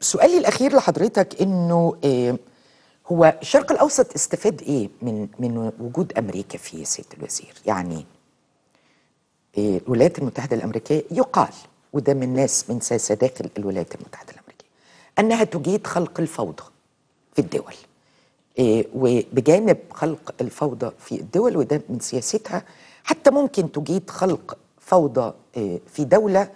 سؤالي الاخير لحضرتك انه آه، هو الشرق الاوسط استفاد ايه من من وجود امريكا فيه سيد الوزير يعني آه، الولايات المتحده الامريكيه يقال وده من ناس من ساسه داخل الولايات المتحده الامريكيه انها تجيد خلق الفوضى في الدول آه، وبجانب خلق الفوضى في الدول وده من سياستها حتى ممكن تجيد خلق فوضى في دوله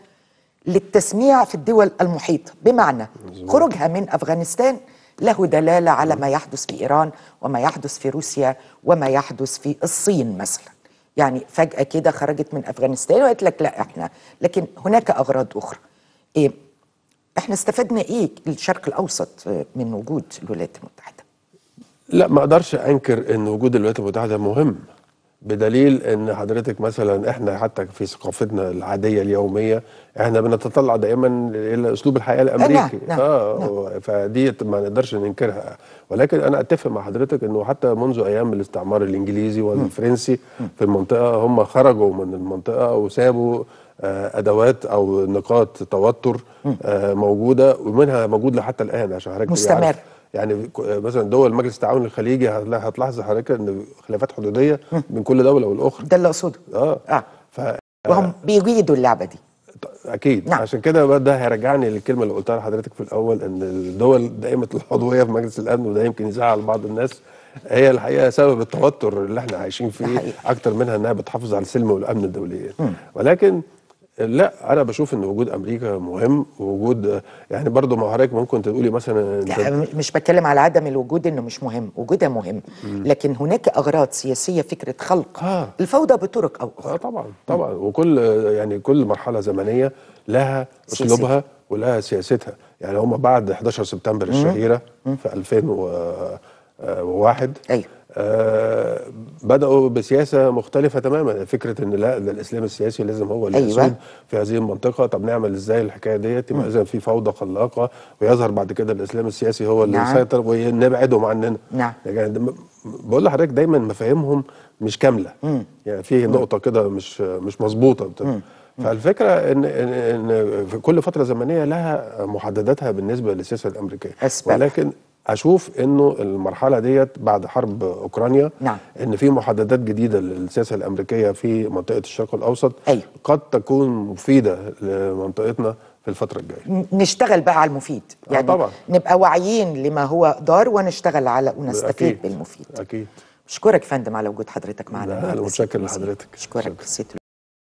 للتسميع في الدول المحيطة بمعنى خروجها من أفغانستان له دلالة على ما يحدث في إيران وما يحدث في روسيا وما يحدث في الصين مثلا يعني فجأة كده خرجت من أفغانستان وقالت لك لا إحنا لكن هناك أغراض أخرى إيه؟ إحنا استفدنا إيه الشرق الأوسط آه، من وجود الولايات المتحدة؟ لا ما أقدرش أنكر أن وجود الولايات المتحدة مهم بدليل ان حضرتك مثلا احنا حتى في ثقافتنا العاديه اليوميه احنا بنتطلع دائما الى اسلوب الحياه نعم، الامريكي نعم. اه نعم. فدي ما نقدرش ننكرها ولكن انا اتفق مع حضرتك انه حتى منذ ايام الاستعمار الانجليزي والفرنسي في المنطقه هم خرجوا من المنطقه وسابوا آه، ادوات او نقاط توتر آه، موجوده ومنها موجود لحتى الان عشان حضرتك مستمر يعني يعني مثلا دول مجلس التعاون الخليجي هتلاحظ حضرتك ان خلافات حدوديه من كل دوله والاخرى ده اللي اقصده اه اه ف... وهم بيجيدوا اللعبه دي اكيد نعم. عشان كده ده هيرجعني للكلمه اللي قلتها لحضرتك في الاول ان الدول دائمه العضويه في مجلس الامن وده يمكن يزعل بعض الناس هي الحقيقه سبب التوتر اللي احنا عايشين فيه اكتر منها انها بتحافظ على السلم والامن الدوليين ولكن لا انا بشوف ان وجود امريكا مهم ووجود يعني برضه ما حضرتك ممكن تقولي مثلا لا مش بتكلم على عدم الوجود انه مش مهم وجودها مهم لكن هناك اغراض سياسيه فكره خلق آه. الفوضى بطرق او اخرى آه طبعا طبعا وكل يعني كل مرحله زمنيه لها اسلوبها ولها سياستها يعني هم بعد 11 سبتمبر الشهيره مم. في 2001 آه، ايوه آه بدأوا بسياسة مختلفة تماما فكرة ان لا ده الاسلام السياسي لازم هو اللي أيوة. في هذه المنطقة طب نعمل ازاي الحكاية ديت يبقى اذا في فوضى خلاقة ويظهر بعد كده الاسلام السياسي هو اللي نعم. يسيطر ونبعدهم عننا نعم يعني بقول لحضرتك دايما مفاهيمهم مش كاملة مم. يعني في نقطة كده مش مش مظبوطة فالفكره ان ان في كل فتره زمنيه لها محدداتها بالنسبه للسياسه الامريكيه أسباب. ولكن اشوف انه المرحله ديت بعد حرب اوكرانيا نعم. ان في محددات جديده للسياسه الامريكيه في منطقه الشرق الاوسط أيوه. قد تكون مفيده لمنطقتنا في الفترة الجايه نشتغل بقى على المفيد آه، يعني طبعا. نبقى واعيين لما هو دار ونشتغل على ونستفيد بالمفيد اكيد اشكرك فندم على وجود حضرتك معنا لا متشكر لحضرتك اشكرك